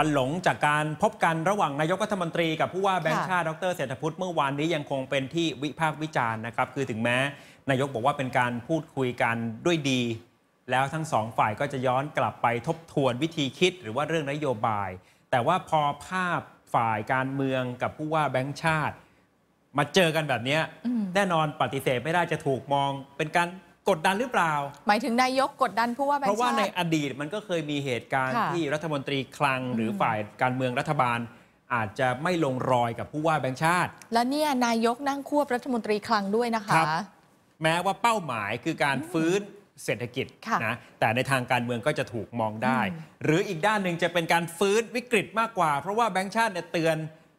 ควันหลงจากการพบกันระหว่างนายกรัฐมนตรีกับผู้ว่าแบงค์ชาติดร เศรษฐพุทธเมื่อวานนี้ยังคงเป็นที่วิพากษ์วิจารณ์นะครับ คือถึงแม้นายกบอกว่าเป็นการพูดคุยกันด้วยดี แล้วทั้งสองฝ่ายก็จะย้อนกลับไปทบทวนวิธีคิดหรือว่าเรื่องนโยบาย แต่ว่าพอภาพฝ่ายการเมืองกับผู้ว่าแบงค์ชาติ มาเจอกันแบบนี้แน่นอนปฏิเสธไม่ได้จะถูกมองเป็นการกดดันหรือเปล่า หมายถึงนายกกดดันผู้ว่าแบงค์เพราะว่าในอดีตมันก็เคยมีเหตุการณ์ที่รัฐมนตรีคลัง หรือฝ่ายการเมืองรัฐบาลอาจจะไม่ลงรอยกับผู้ว่าแบงค์ชาติ และเนี่ยนายกนั่งควบรัฐมนตรีคลังด้วยนะคะคแม้ว่าเป้าหมายคือการฟื้นเศรษฐกิจะนะแต่ในทางการเมืองก็จะถูกมองได้ หรืออีกด้านหนึ่งจะเป็นการฟื้นวิกฤตมากกว่า เพราะว่าแบงค์ชาติเนี่ยเตือน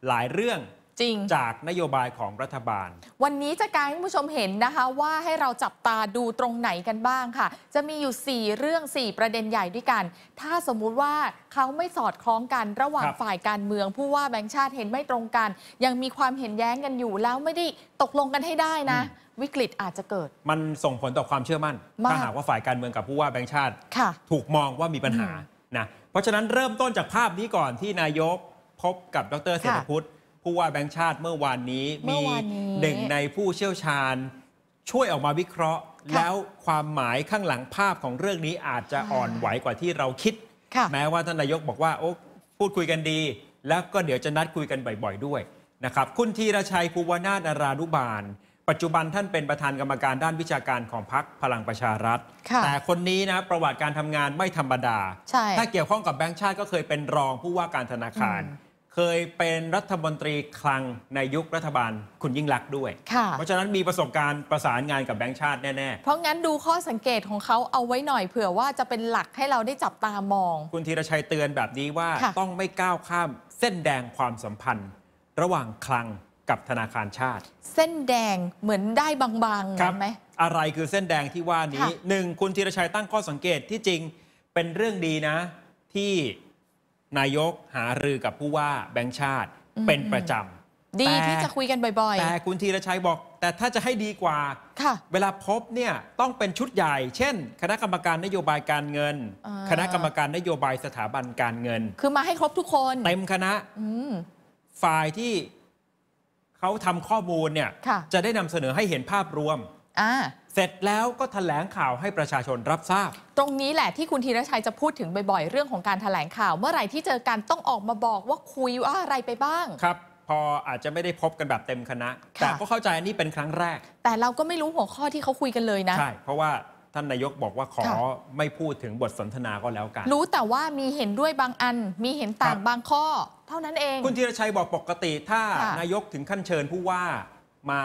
หลายเรื่องจริงจากนโยบายของรัฐบาล วันนี้จะการให้ผู้ชมเห็นนะคะ ว่าให้เราจับตาดูตรงไหนกันบ้างค่ะ จะมีอยู่ 4 เรื่อง 4 ประเด็นใหญ่ด้วยกัน ถ้าสมมุติว่าเขาไม่สอดคล้องกันระหว่างฝ่ายการเมืองผู้ว่าแบงค์ชาติเห็นไม่ตรงกัน ยังมีความเห็นแย้งกันอยู่แล้วไม่ได้ตกลงกันให้ได้นะ วิกฤตอาจจะเกิด มันส่งผลต่อความเชื่อมั่นถ้าหากว่าฝ่ายการเมืองกับผู้ว่าแบงค์ชาติถูกมองว่ามีปัญหานะเพราะฉะนั้นเริ่มต้นจากภาพนี้ก่อนที่นายกพบกับดรเศรษฐพุทธผู้ว่าแบงค์ชาติเมื่อวานนี้มีหนึ่งในผู้เชี่ยวชาญ ช่วยออกมาวิเคราะห์ แล้วความหมายข้างหลังภาพของเรื่องนี้อาจจะอ่อนไหวกว่าที่เราคิด แม้ว่าท่านนายกบอกว่า โอ้พูดคุยกันดี แล้วก็เดี๋ยวจะนัดคุยกันบ่อยๆด้วยนะครับคุณธีรชัยภูวนาถนารานุบาล ปัจจุบันท่านเป็นประธานกรรมการด้านวิชาการของพรรคพลังประชารัฐแต่คนนี้นะประวัติการทำงานไม่ธรรมดา ถ้าเกี่ยวข้องกับแบงค์ชาติก็เคยเป็นรองผู้ว่าการธนาคารเคยเป็นรัฐมนตรีคลังในยุครัฐบาลคุณยิ่งลักษณ์ด้วย เพราะฉะนั้นมีประสบการณ์ประสานงานกับแบงค์ชาติแน่ ๆ เพราะงั้นดูข้อสังเกตของเขาเอาไว้หน่อยเผื่อว่าจะเป็นหลักให้เราได้จับตามอง คุณธีรชัยเตือนแบบนี้ว่าต้องไม่ก้าวข้ามเส้นแดงความสัมพันธ์ ระหว่างคลังกับธนาคารชาติ เส้นแดงเหมือนได้บางๆครับไหม อะไรคือเส้นแดงที่ว่านี้หนึ่งคุณธีรชัยตั้งข้อสังเกตที่จริงเป็นเรื่องดีนะที่นายกหารือกับผู้ว่าแบงค์ชาติเป็นประจำดีที่จะคุยกันบ่อยๆ แต่ คุณธีรชัยบอก แต่ถ้าจะให้ดีกว่า เวลาพบเนี่ยต้องเป็นชุดใหญ่ เช่น คณะกรรมการนโยบายการเงิน คณะกรรมการนโยบายสถาบันการเงิน คือมาให้ครบทุกคน เต็มคณะฝ่ายที่เขาทำข้อมูลเนี่ยจะได้นำเสนอให้เห็นภาพรวมเสร็จแล้วก็ถแถลงข่าวให้ประชาชนรับทราบ ตรงนี้แหละที่คุณธีรชัยจะพูดถึงบ่อยๆ เรื่องของการถแถลงข่าว เมื่อไหร่ที่เจอกันต้องออกมาบอกว่าคุยว่าอะไรไปบ้าง ครับ พออาจจะไม่ได้พบกันแบบเต็มคณะ แต่ก็เข้าใจนี่เป็นครั้งแรก แต่เราก็ไม่รู้หัวข้อที่เขาคุยกันเลยนะใช่เพราะว่าท่านนายกบอกว่าขอไม่พูดถึงบทสนทนาก็แล้วกัน รู้แต่ว่ามีเห็นด้วยบางอัน มีเห็นต่างบางข้อ เท่านั้นเอง คุณธีรชัยบอกปกติ ถ้า นายกถึงขั้นเชิญผู้ว่ามา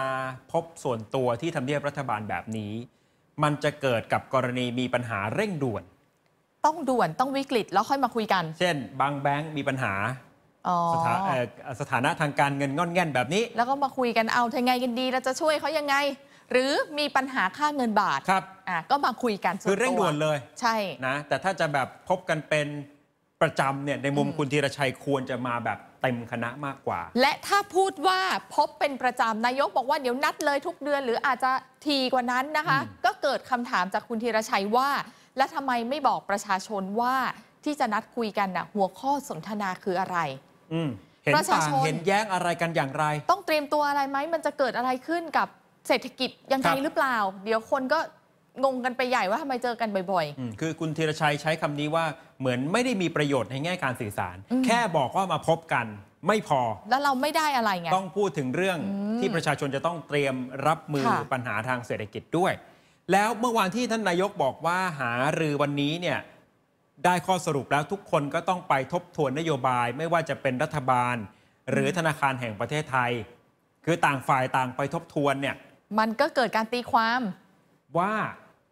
พบส่วนตัวที่ทำเนียบรัฐบาลแบบนี้ มันจะเกิดกับกรณีมีปัญหาเร่งด่วน ต้องด่วนต้องวิกฤตแล้วค่อยมาคุยกัน เช่น บางแบงก์มีปัญหาสถาสถานะทางการเงินงอนแง่นแบบนี้ แล้วก็มาคุยกันเอาทงไงกันดี เราจะช่วยเขายังไงหรือมีปัญหาค่าเงินบาทครับก็มาคุยกันคือเร่งด่วนเลย ใช่นะแต่ถ้าจะแบบพบกันเป็นประจำเนี่ยในมุมคุณธีรชัยควรจะมาแบบเต็มคณะมากกว่า และถ้าพูดว่าพบเป็นประจำนายกบอกว่าเดี๋ยวนัดเลยทุกเดือน หรืออาจจะทีกว่านั้นนะคะ ก็เกิดคำถามจากคุณธีรชัยว่า และทำไมไม่บอกประชาชนว่าที่จะนัดคุยกันนะหัวข้อสนทนาคืออะไรเห็นต่างเห็นแย้งอะไรกันอย่างไร ต้องเตรียมตัวอะไรไหม มันจะเกิดอะไรขึ้นกับเศรษฐกิจยังไงหรือเปล่าเดี๋ยวคนก็งงกันไปใหญ่ว่าทำไมเจอกันบ่อยๆ คือคุณธีรชัยใช้คำนี้ว่าเหมือนไม่ได้มีประโยชน์ในแง่การสื่อสาร แค่บอกว่ามาพบกันไม่พอแล้วเราไม่ได้อะไรไงต้องพูดถึงเรื่องที่ประชาชนจะต้องเตรียมรับมือปัญหาทางเศรษฐกิจด้วย แล้วเมื่อวานที่ท่านนายกบอกว่าหารือวันนี้เนี่ยได้ข้อสรุปแล้วทุกคนก็ต้องไปทบทวนนโยบายไม่ว่าจะเป็นรัฐบาล หรือธนาคารแห่งประเทศไทย คือต่างฝ่ายต่างไปทบทวนเนี่ยมันก็เกิดการตีความว่า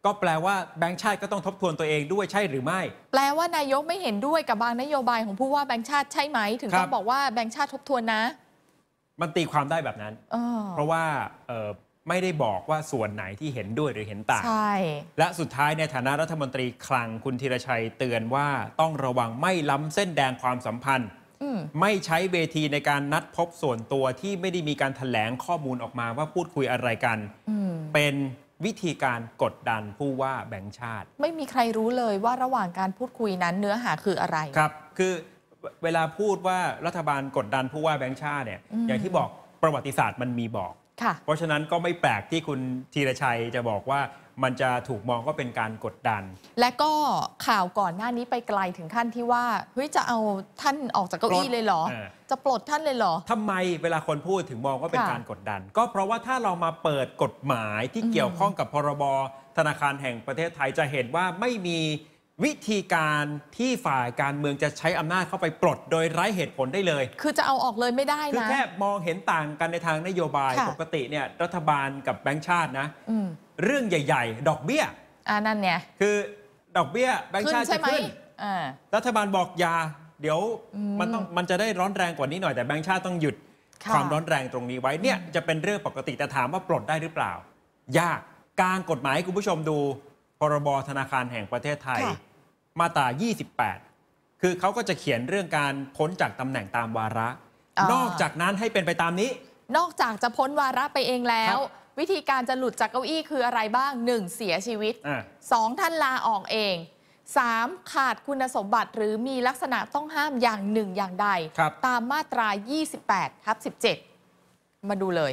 ก็แปลว่าแบงค์ชาติก็ต้องทบทวนตัวเองด้วยใช่หรือไม่ แปลว่านายกไม่เห็นด้วยกับบางนโยบายของผู้ว่าแบงค์ชาติใช่ไหม ถึงต้บองบอกว่าแบงค์ชาติทบทวนนะ มันตีความได้แบบนั้นเพราะว่าไม่ได้บอกว่าส่วนไหนที่เห็นด้วยหรือเห็นต่างใช่และสุดท้ายในฐานะรัฐมนตรีคลังคุณธีรชัย เตือนว่าต้องระวังไม่ล้ำเส้นแดงความสัมพันธ์ไม่ใช้เวทีในการนัดพบส่วนตัวที่ไม่ได้มีการถแถลงข้อมูลออกมาว่าพูดคุยอะไรกันเป็นวิธีการกดดันผู้ว่าแบงค์ชาติ ไม่มีใครรู้เลยว่าระหว่างการพูดคุยนั้นเนื้อหาคืออะไรครับ คือเวลาพูดว่ารัฐบาลกดดันผู้ว่าแบงค์ชาติเนี่ย อย่างที่บอกประวัติศาสตร์มันมีบอก เพราะฉะนั้นก็ไม่แปลกที่คุณธีรชัยจะบอกว่ามันจะถูกมองก็เป็นการกดดัน และก็ข่าวก่อนหน้านี้ไปไกลถึงขั้นที่ว่า เฮ้ยจะเอาท่านออกจากเก้าอี้เลยเหรอ จะปลดท่านเลยเหรอทำไมเวลาคนพูดถึงมองว่าเป็นการกดดัน ก็เพราะว่าถ้าเรามาเปิดกฎหมายที่เกี่ยวข้องกับพรบธนาคารแห่งประเทศไทยจะเห็นว่าไม่มีวิธีการที่ฝ่ายการเมืองจะใช้อำนาจเข้าไปปลดโดยไร้เหตุผลได้เลย คือจะเอาออกเลยไม่ได้นะคือแค่มองเห็นต่างกันในทางนโยบายปกติเนี่ยรัฐบาลกับแบงค์ชาตินะเรื่องใหญ่ ๆ ดอกเบี้ยอ่านั่นเนี่ยคือดอกเบี้ยแบงค์ชาติจะขึ้นรัฐบาลบอกยา เดี๋ยวมันต้องมันจะได้ร้อนแรงกว่านี้หน่อย แต่แบงค์ชาติต้องหยุดความร้อนแรงตรงนี้ไว้เนี่ยจะเป็นเรื่องปกติแต่ถามว่าปลดได้หรือเปล่ายากกลางกฎหมายคุณผู้ชมดูพรบธนาคารแห่งประเทศไทยมาตรา28 คือเขาก็จะเขียนเรื่องการพ้นจากตำแหน่งตามวาระ นอกจากนั้นให้เป็นไปตามนี้ นอกจากจะพ้นวาระไปเองแล้ว วิธีการจะหลุดจากเก้าอี้คืออะไรบ้าง 1. เสียชีวิต 2. ท่านลาออกเอง 3. ขาดคุณสมบัติหรือมีลักษณะต้องห้ามอย่างหนึ่งอย่างใดตามมาตรา 28ทับ 17 มาดูเลย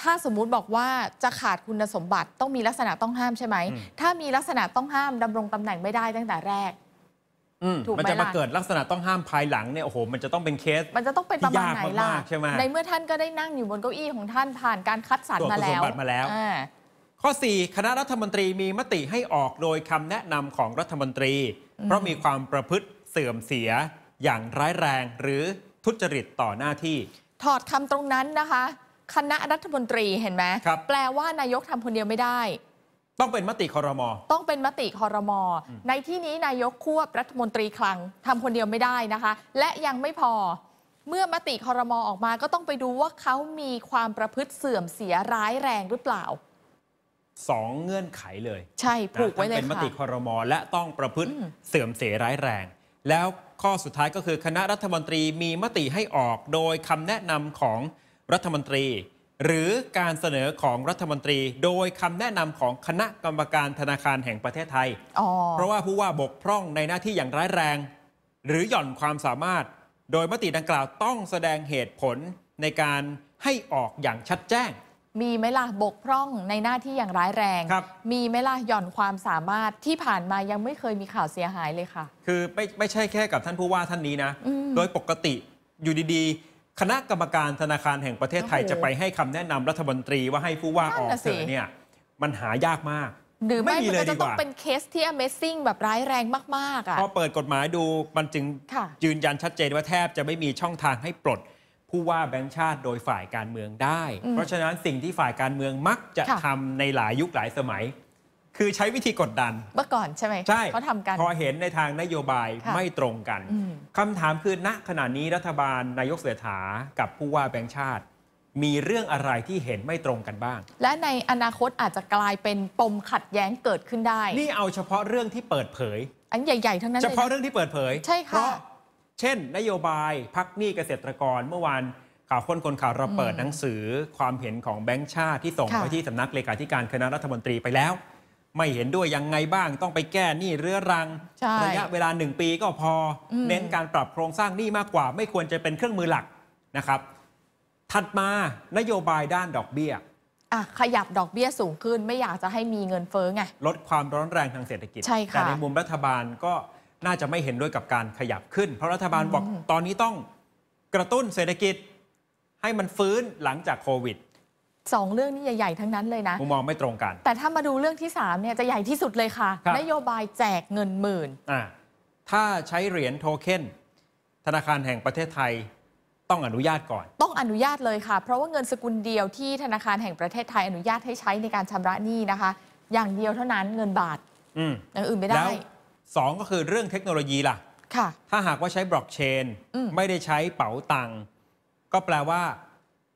ถ้าสมมุติบอกว่าจะขาดคุณสมบัติต้องมีลักษณะต้องห้ามใช่ไหม ถ้ามีลักษณะต้องห้ามดำรงตำแหน่งไม่ได้ตั้งแต่แรกถูกมันจะมาเกิดลักษณะต้องห้ามภายหลังเนี่ยโอ้โห มันจะต้องเป็นเคส มันจะต้องเป็นประมาณไหนล่ะใช่ไหมในเมื่อท่านก็ได้นั่งอยู่บนเก้าอี้ของท่านผ่านการคัดสรรมาแล้วมาแล้วข้อ 4 คณะรัฐมนตรีมีมติให้ออกโดยคำแนะนำของรัฐมนตรี เพราะมีความประพฤติเสื่อมเสียอย่างร้ายแรงหรือทุจริตต่อหน้าที่ ถอดคำตรงนั้นนะคะคณะรัฐมนตรีเห็นไหมแปลว่านายกทำคนเดียวไม่ได้ ต้องเป็นมติคอรมอต้องเป็นมติคอรมอในที่นี้นายกควบรัฐมนตรีคลังทำคนเดียวไม่ได้นะคะ และยังไม่พอ เมื่อมติคอรมอออกมาก็ต้องไปดูว่าเขามีความประพฤติเสื่อมเสียร้ายแรงหรือเปล่าสองเงื่อนไขเลย ใช่ผูกไว้เลยค่ะเป็นมติคอรมอและต้องประพฤติเสื่อมเสียร้ายแรง แล้วข้อสุดท้ายก็คือคณะรัฐมนตรีมีมติให้ออก โดยคำแนะนำของรัฐมนตรีหรือการเสนอของรัฐมนตรี โดยคำแนะนำของคณะกรรมการธนาคารแห่งประเทศไทย เพราะว่าผู้ว่าบกพร่องในหน้าที่อย่างร้ายแรง หรือหย่อนความสามารถ โดยมติดังกล่าวต้องแสดงเหตุผลในการให้ออกอย่างชัดแจ้ง มีไหมล่ะบกพร่องในหน้าที่อย่างร้ายแรง มีไหมล่ะหย่อนความสามารถที่ผ่านมายังไม่เคยมีข่าวเสียหายเลยค่ะ คือไม่ไม่ใช่แค่กับท่านผู้ว่าท่านนี้นะ โดยปกติอยู่ดีคณะกรรมการธนาคารแห่งประเทศไทยจะไปให้คำแนะนำรัฐมนตรีว่าให้ผู้ว่าออกเถอะเนี่ยมันหายากมาก หรือไม่มีมันจะต้องเป็นเคสที่ Amazing แบบร้ายแรงมากๆอ่ะพอเปิดกฎหมายดู มันจึงยืนยันชัดเจนว่าแทบจะไม่มีช่องทางให้ปลด ผู้ว่าแบงค์ชาติโดยฝ่ายการเมืองได้ เพราะฉะนั้นสิ่งที่ฝ่ายการเมืองมักจะทำในหลายยุคหลายสมัยคือใช้วิธีกดดันเมื่อก่อนใช่ไหมใช่เขาทำกันพอเห็นในทางนโยบายไม่ตรงกัน คำถามคือณขณะนี้รัฐบาลนายกเสถากับผู้ว่าแบงค์ชาติ มีเรื่องอะไรที่เห็นไม่ตรงกันบ้าง และในอนาคตอาจจะกลายเป็นปมขัดแย้งเกิดขึ้นได้ นี่เอาเฉพาะเรื่องที่เปิดเผย อันใหญ่ๆทั้งนั้น เฉพาะเรื่องที่เปิดเผยใช่ค่ะเช่น นโยบายพักหนี้เกษตรกรเมื่อวานข่าวคนคนข่าวเราเปิดหนังสือความเห็นของแบงค์ชาติที่ส่งไปที่สำนักเลขาธิการคณะรัฐมนตรีไปแล้วไม่เห็นด้วยยังไงบ้างต้องไปแก้หนี้เรื้อรัง ระยะเวลา 1 ปีก็พอ เน้นการปรับโครงสร้างหนี้มากกว่า ไม่ควรจะเป็นเครื่องมือหลักนะครับ ถัดมานโยบายด้านดอกเบี้ยขยับดอกเบี้ยสูงขึ้นไม่อยากจะให้มีเงินเฟ้อไงลดความร้อนแรงทางเศรษฐกิจแต่ในมุมรัฐบาลก็น่าจะไม่เห็นด้วยกับการขยับขึ้นเพราะรัฐบาลบอกตอนนี้ต้องกระตุ้นเศรษฐกิจ ให้มันฟื้นหลังจากโควิดสองเรื่องนี้ใหญ่ ๆ ทั้งนั้นเลยนะมุมมอง ไม่ตรงกัน แต่ถ้ามาดูเรื่องที่สามเนี่ยจะใหญ่ที่สุดเลยค่ะคนโยบายแจกเงิน หมื่นอ่าถ้าใช้เหรียญโทเค็นธนาคารแห่งประเทศไทย ต้องอนุญาตก่อน ต้องอนุญาตเลยค่ะเพราะว่า เงินสกุลเดียวที่ธนาคารแห่งประเทศไทยอนุญาตให้ใช้ในการชำระหนี้นะคะ อย่างเดียวเท่านั้นเงินบาทอืมอย่างอื่นไม่ได้แล้วสองก็คือเรื่องเทคโนโลยีล่ะ ค่ะ ถ้าหากว่าใช้บล็อกเชน ไม่ได้ใช้เป๋าตังก็แปลว่า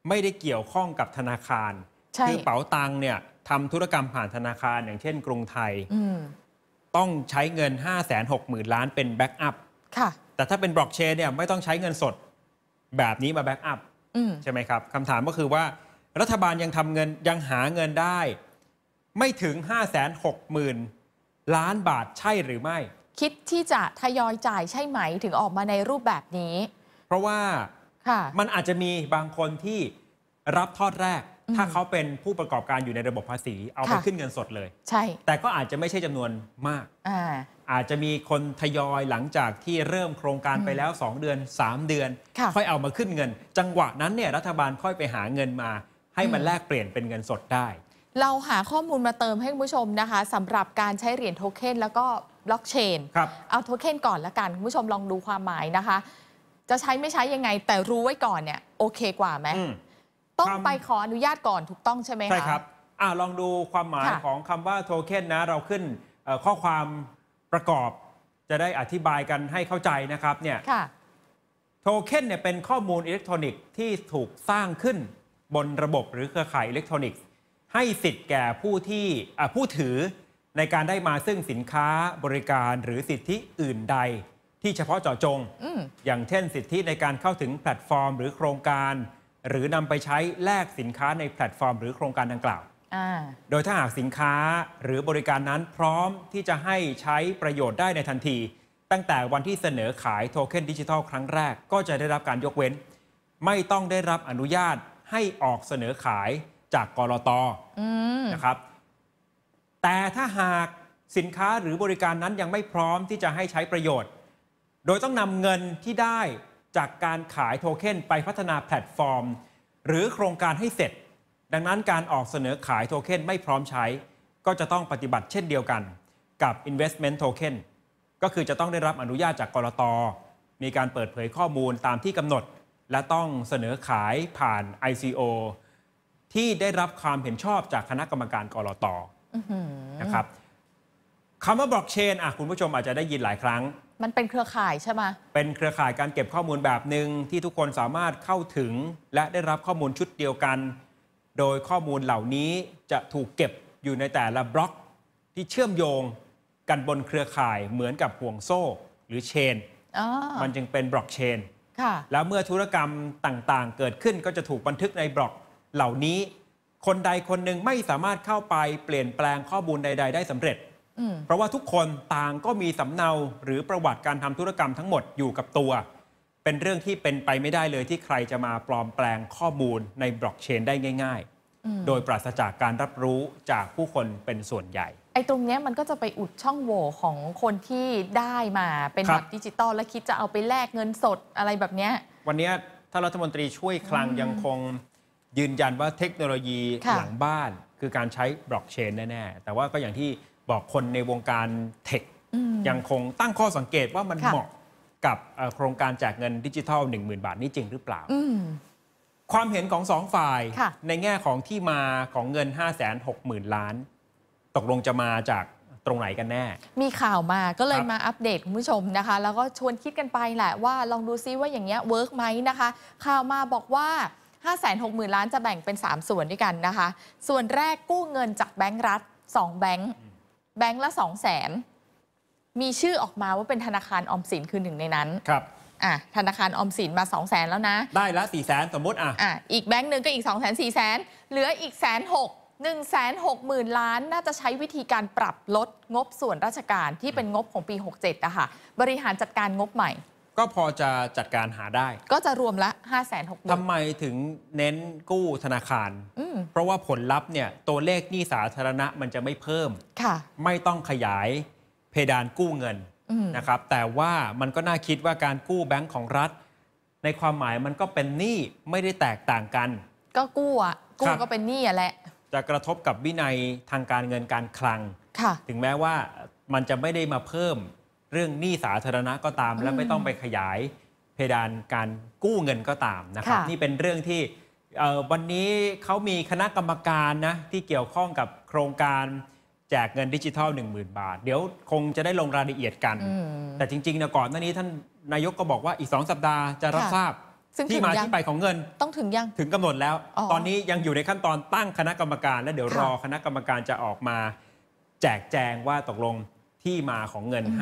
ไม่ได้เกี่ยวข้องกับธนาคาร คือเป๋าตังเนี่ยทำธุรกรรมผ่านธนาคารอย่างเช่นกรุงไทย ต้องใช้เงิน 5 6 0 0 0 0 ล้านเป็นแบ็กอัพแต่ถ้าเป็นบล็อกเชนเนี่ยไม่ต้องใช้เงินสดแบบนี้มาแบ็กอัพใช่ไหมครับคำถามก็คือว่า รัฐบาลยังทำเงินยังหาเงินได้ ไม่ถึง 5 6 0 0 0 0 ล้านบาทใช่หรือไม่ คิดที่จะทยอยจ่ายใช่ไหมถึงออกมาในรูปแบบนี้ เพราะว่ามันอาจจะมีบางคนที่รับทอดแรก ถ้าเขาเป็นผู้ประกอบการอยู่ในระบบภาษี เอาไปขึ้นเงินสดเลย ใช่ แต่ก็อาจจะไม่ใช่จำนวนมากอาอาจจะมีคนทยอยหลังจากที่เริ่มโครงการไปแล้ว 2 เดือน 3 เดือน ค่อยเอามาขึ้นเงิน จังหวะนั้นเนี่ยรัฐบาลค่อยไปหาเงินมา ให้มันแลกเปลี่ยนเป็นเงินสดได้ เราหาข้อมูลมาเติมให้คุณผู้ชมนะคะสำหรับการใช้เหรียญโทเค็นแล้วก็บล็อกเชนเอาโทเค็นก่อนละกันคุณผู้ชมลองดูความหมายนะคะจะใช้ไม่ใช้ยังไง แต่รู้ไว้ก่อนเนี่ยโอเคกว่าไหมมต้องไปขออนุญาตก่อนถูกต้องใช่ไหมคะใช่ครับอ่าลองดูความหมายของคำว่าโทเค็นนะเราขึ้นข้อความประกอบจะได้อธิบายกันให้เข้าใจนะครับเนี่ยค่ะโทเค็นเนี่ยเป็นข้อมูลอิเล็กทรอนิกส์ที่ถูกสร้างขึ้นบนระบบหรือเครือข่ายอิเล็กทรอนิกส์ ให้สิทธิ์แก่ผู้ที่ผู้ถือในการได้มาซึ่งสินค้าบริการหรือสิทธิอื่นใดที่เฉพาะเจาะจงออย่างเช่น สิทธิในการเข้าถึงแพลตฟอร์ม หรือโครงการ หรือนำไปใช้แลกสินค้าในแพลตฟอร์ม หรือโครงการดังกล่าวโดยถ้าหากสินค้าหรือบริการนั้นพร้อมที่จะให้ใช้ประโยชน์ได้ในทันทีตั้งแต่วันที่เสนอขายโทเค็นดิจิทัลครั้งแรก ก็จะได้รับการยกเว้น ไม่ต้องได้รับอนุญาตให้ออกเสนอขายจากกรอตนะครับ แต่ถ้าหากสินค้าหรือบริการนั้นยังไม่พร้อมที่จะให้ใช้ประโยชน์โดยต้องนำเงินที่ได้จากการขายโทเค็นไปพัฒนาแพลตฟอร์ม หรือโครงการให้เสร็จ ดังนั้นการออกเสนอขายโทเค็นไม่พร้อมใช้ ก็จะต้องปฏิบัติเช่นเดียวกัน กับ investment token ก็คือจะต้องได้รับอนุญาตจากกรตมีการเปิดเผยข้อมูลตามที่กำหนด และต้องเสนอขายผ่าน ICO ที่ได้รับความเห็นชอบจากคณะกรรมการกรตนะครับคำว่าบล็อกเชนอ่ะคุณผู้ชมอาจจะได้ยินหลายครั้งมันเป็นเครือข่ายใช่ไหม เป็นเครือข่ายการเก็บข้อมูลแบบหนึ่งที่ทุกคนสามารถเข้าถึงและได้รับข้อมูลชุดเดียวกัน โดยข้อมูลเหล่านี้จะถูกเก็บอยู่ในแต่ละบล็อก ที่เชื่อมโยงกันบนเครือข่ายเหมือนกับห่วงโซ่หรือเชนมันจึงเป็นบล็อกเชนแล้วเมื่อธุรกรรมต่างๆ เกิดขึ้นก็จะถูกบันทึกในบล็อก เหล่านี้ คนใดคนหนึ่งไม่สามารถเข้าไปเปลี่ยนแปลงข้อมูลใด ๆได้สำเร็จเพราะว่าทุกคนต่างก็มีสำเนาหรือประวัติการทำธุรกรรมทั้งหมดอยู่กับตัว เป็นเรื่องที่เป็นไปไม่ได้เลยที่ใครจะมาปลอมแปลงข้อมูลในบล็อกเชนได้ง่ายๆ โดยปราศจากการรับรู้จากผู้คนเป็นส่วนใหญ่ไอ้ตรงเนี้ยมันก็จะไปอุดช่องโหว่ของคนที่ได้มาเป็นแบบดิจิตอลและคิดจะเอาไปแลกเงินสดอะไรแบบเนี้ย วันนี้ถ้ารัฐมนตรีช่วยคลังยังคงยืนยันว่าเทคโนโลยีหลังบ้านคือการใช้บล็อกเชนแน่ๆแต่ว่าก็อย่างที่บอกคนในวงการเทคยังคงตั้งข้อสังเกตว่ามันเหมาะกับโครงการแจกเงินดิจิทัล 10,000 บาทนี่จริงหรือเปล่า ความเห็นของสองฝ่ายในแง่ของที่มาของเงิน 5 6 0 0 0 0 ล้านตกลงจะมาจากตรงไหนกันแน่ มีข่าวมาก็เลยมาอัปเดตคุณผู้ชมนะคะ แล้วก็ชวนคิดกันไปแหละว่าลองดูซิว่าอย่างเงี้ยเวิร์กไหมนะคะ ข่าวมาบอกว่า 560,000ล้านจะแบ่งเป็น 3 ส่วนด้วยกันนะคะ ส่วนแรกกู้เงินจากแบงก์รัฐ2แบงก์แบงค์ละสองแสนมีชื่อออกมาว่าเป็นธนาคารออมสินคือหนึ่งในนั้น ครับอ่ะธนาคารออมสินมาสองแสนแล้วนะ ได้ละสี่แสนสมมติอ่ะอ่ะอีกแบงค์หนึ่งก็อีกสองแสนสี่แสนเหลืออีกแสนหกหนึ่งแสนหกหมื่นล้านน่าจะใช้วิธีการปรับลดงบส่วนราชการที่เป็นงบของปีหกเจ็ดอะค่ะบริหารจัดการงบใหม่ก็พอจะจัดการหาได้ ก็จะรวมละ5 6 0 0 0 0ทำไมถึงเน้นกู้ธนาคาร เพราะว่าผลลัพธ์เนี่ย ตัวเลขหนี้สาธารณะมันจะไม่เพิ่มค่ะไม่ต้องขยายเพดานกู้เงินนะครับ แต่ว่ามันก็น่าคิดว่าการกู้แบงค์ของรัฐ ในความหมายมันก็เป็นหนี้ไม่ได้แตกต่างกัน ก็กู้อ่ะกู้ก็เป็นหนี้อ่ะแหละ จะกระทบกับวินัยทางการเงินการคลัง ถึงแม้ว่ามันจะไม่ได้มาเพิ่มเรื่องหนี้สาธารณะก็ตามและไม่ต้องไปขยายเพดานการกู้เงินก็ตามนะครับนี่เป็นเรื่องที่วันนี้เขามีคณะกรรมการนะที่เกี่ยวข้องกับโครงการแจกเงินดิจิทัล 10,000 บาท เดี๋ยวคงจะได้ลงรายละเอียดกัน แต่จริงๆนะก่อนหน้านี้ท่านนายกก็บอกว่าอีก 2 สัปดาห์จะรับทราบ ที่มาที่ไปของเงิน ต้องถึงยังถึงกำหนดแล้วอตอนนี้ยังอยู่ในขั้นตอนตั้งคณะกรรมการและเดี๋ยวรอคณะกรรมการจะออกมาแจกแจงว่าตกลงที่มาของเงิน5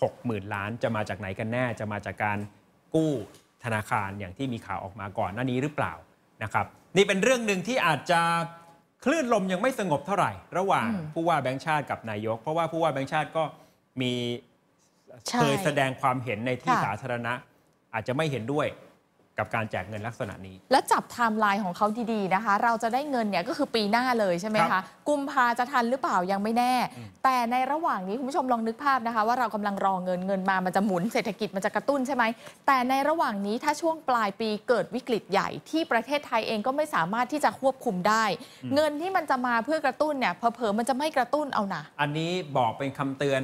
6 0 0 0 0 ล้าน จะมาจากไหนกันแน่ จะมาจากการกู้ธนาคารอย่างที่มีข่าวออกมาก่อนหน้านี้หรือเปล่านะครับ นี่เป็นเรื่องหนึ่งที่อาจจะคลื่นลมยังไม่สงบเท่าไหร่ระหว่างผู้ว่าแบงค์ชาติกับนายก เพราะว่าผู้ว่าแบงค์ชาติก็มีเคยแสดงความเห็นในที่สาธารณะอาจจะไม่เห็นด้วยกับการแจกเงินลักษณะนี้ และจับไทม์ไลน์ของเขาดีๆนะคะ เราจะได้เงินเนี่ยก็คือปีหน้าเลยใช่ไหมคะ กุมภาจะทันหรือเปล่ายังไม่แน่ แต่ในระหว่างนี้ คุณผู้ชมลองนึกภาพนะคะ ว่าเรากำลังรอเงินเงินมามันจะหมุนเศรษฐกิจมันจะกระตุ้นใช่ไหมแต่ในระหว่างนี้ถ้าช่วงปลายปีเกิดวิกฤตใหญ่ ที่ประเทศไทยเองก็ไม่สามารถที่จะควบคุมได้ เงินที่มันจะมาเพื่อกระตุ้นเนี่ยเผลอๆมันจะไม่กระตุ้นเอานะอันนี้บอกเป็นคำเตือน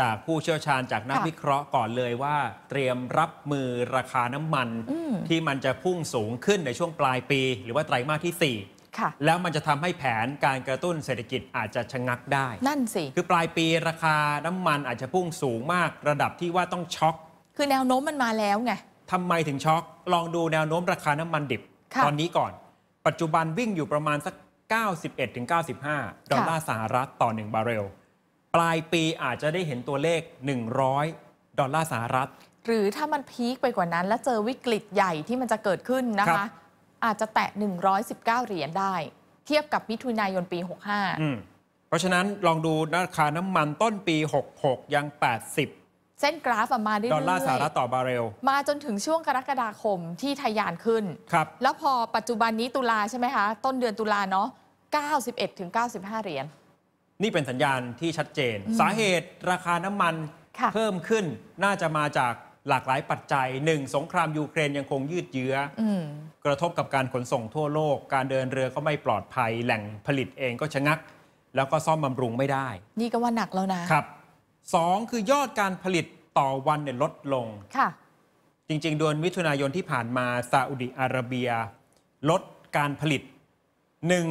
จากผู้เชี่ยวชาญจากนักวิเคราะห์ก่อนเลยว่าเตรียมรับมือราคาน้ำมันมที่มันจะพุ่งสูงขึ้นในช่วงปลายปี หรือว่าไตรมาสที่ 4 แล้วมันจะทำให้แผนการกระตุ้นเศรษฐกิจอาจจะชะงักได้ นั่นสิคือปลายปีราคาน้ำมันอาจจะพุ่งสูงมากระดับที่ว่าต้องช็อก คือแนวโน้มมันมาแล้วไงทำไมถึงช็อกลองดูแนวโน้มราคาน้ำมันดิบ ตอนนี้ก่อน ปัจจุบันวิ่งอยู่ประมาณสัก 91-95 ดอลลาร์สหรัฐต่อ1บาร์เรลปลายปีอาจจะได้เห็นตัวเลข 100 ดอลลาร์สหรัฐ หรือถ้ามันพีคไปกว่านั้น แล้วเจอวิกฤตใหญ่ที่มันจะเกิดขึ้นนะคะ อาจจะแตะ 119 เหรียญได้ เทียบกับมิถุนายนปี 65 เพราะฉะนั้นลองดูราคาน้ำมันต้นปี 66 ยัง 80 เส้นกราฟมาเร้ดอลลาร์สหรัฐต่อบาเรล มาจนถึงช่วงกรกฎาคมที่ทยานขึ้นครับแล้วพอปัจจุบันนี้ตุลาใช่ไหมคะ ต้นเดือนตุลาเนาะ 91-95 เหรียญนี่เป็นสัญญาณที่ชัดเจน สาเหตุราคาน้ำมันเพิ่มขึ้นน่าจะมาจากหลากหลายปัจจัยหนึ่ง สงคราม ยูเครนยังคงยืดเยื้อกระทบกับการขนส่งทั่วโลก การเดินเรือก็ไม่ปลอดภัย แหล่งผลิตเองก็ชะงัก แล้วก็ซ่อมบำรุงไม่ได้ นี่ก็ว่าหนักแล้วนะครับสองคือยอดการผลิตต่อวันเนี่ยลดลงค่ะจริงๆเดือนมิถุนายนที่ผ่านมาซาอุดิอาระเบีย ลดการผลิตหนึ่ง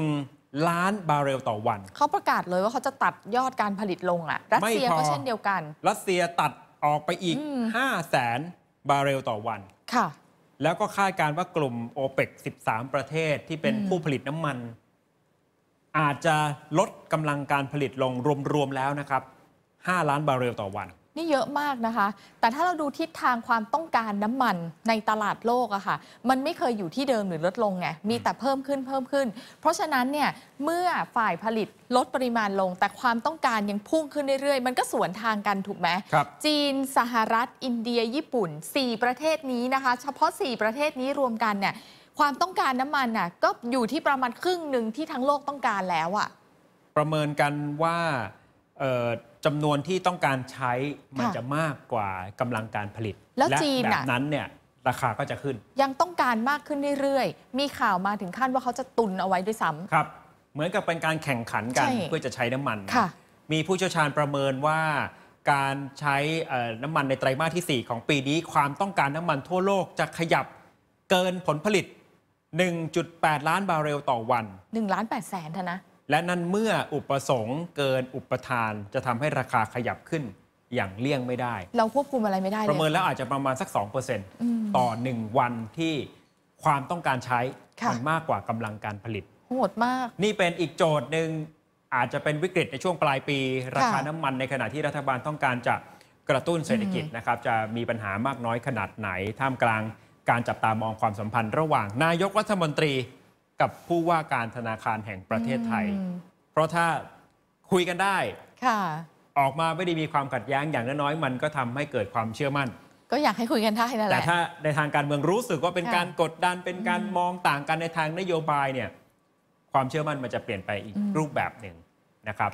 ล้านบาร์เรลต่อวันเขาประกาศเลยว่าเขาจะตัดยอดการผลิตลงอะรัสเซียก็เช่นเดียวกัน รัสเซียตัดออกไปอีก5 0 0แสนบาร์เรลต่อวันค่ะ แล้วก็คาดการว่ากลุ่มโอเปก13ประเทศที่เป็นผู้ผลิตน้ำมัน อาจจะลดกำลังการผลิตลงรวมๆแล้วนะครับ 5 ล้านบาร์เรลต่อวันนี่เยอะมากนะคะ แต่ถ้าเราดูทิศทางความต้องการน้ำมันในตลาดโลกอะค่ะมันไม่เคยอยู่ที่เดิมหรือลดลงไงมีแต่เพิ่มขึ้นเพิ่มขึ้น เพราะฉะนั้นเนี่ยเมื่อฝ่ายผลิตลดปริมาณลง แต่ความต้องการยังพุ่งขึ้นเรื่อยๆ มันก็สวนทางกันถูกไหมครับจีนสหรัฐ อินเดียญี่ปุ่น 4 ประเทศนี้นะคะ เฉพาะ 4 ประเทศนี้รวมกันเนี่ยความต้องการน้ำมันน่ะก็อยู่ที่ประมาณครึ่งหนึ่งที่ทั้งโลกต้องการแล้วอะประเมินกันว่าจำนวนที่ต้องการใช้มันจะมากกว่ากำลังการผลิต แล้วจีนแบบนั้นเนี่ยราคาก็จะขึ้น ยังต้องการมากขึ้นเรื่อยๆมีข่าวมาถึงขั้นว่าเขาจะตุนเอาไว้ด้วยซ้ำครับ เหมือนกับเป็นการแข่งขันกันเพื่อจะใช้น้ำมัน มีผู้เชี่ยวชาญประเมินว่า การใช้น้ำมันในไตรมาสที่ 4 ของปีนี้ ความต้องการน้ำมันทั่วโลก จะขยับเกินผลผลิต 1.8 ล้านบาร์เรลต่อวัน1ล้าน8แสนนะและนั่นเมื่ออุปสงค์เกินอุปทาน จะทำให้ราคาขยับขึ้นอย่างเลี่ยงไม่ได้ เราควบคุมอะไรไม่ได้เลยประเมินแล้วอาจจะประมาณสัก2%ต่อ 1 วันที่ความต้องการใช้มันมากกว่ากำลังการผลิต โหดมาก นี่เป็นอีกโจทย์หนึ่งอาจจะเป็นวิกฤตในช่วงปลายปี ราคาน้ำมันในขณะที่รัฐบาลต้องการจะกระตุ้นเศรษฐกิจนะครับจะมีปัญหามากน้อยขนาดไหนท่ามกลางการจับตามองความสัมพันธ์ระหว่าง นายกรัฐมนตรีกับผู้ว่าการธนาคารแห่งประเทศไทย เพราะถ้าคุยกันได้ค่ะ ออกมาไม่ได้มีความขัดแย้งอย่างน้อยๆมันก็ทำให้เกิดความเชื่อมั่น ก็อยากให้คุยกันได้่แหแต่ถ้าในทางการเมืองรู้สึกว่าเป็นการกดดัน เป็นการมองต่างกันในทางนโยบายเนี่ย ความเชื่อมั่นมันจะเปลี่ยนไปอีกรูปแบบหนึ่งนะครับ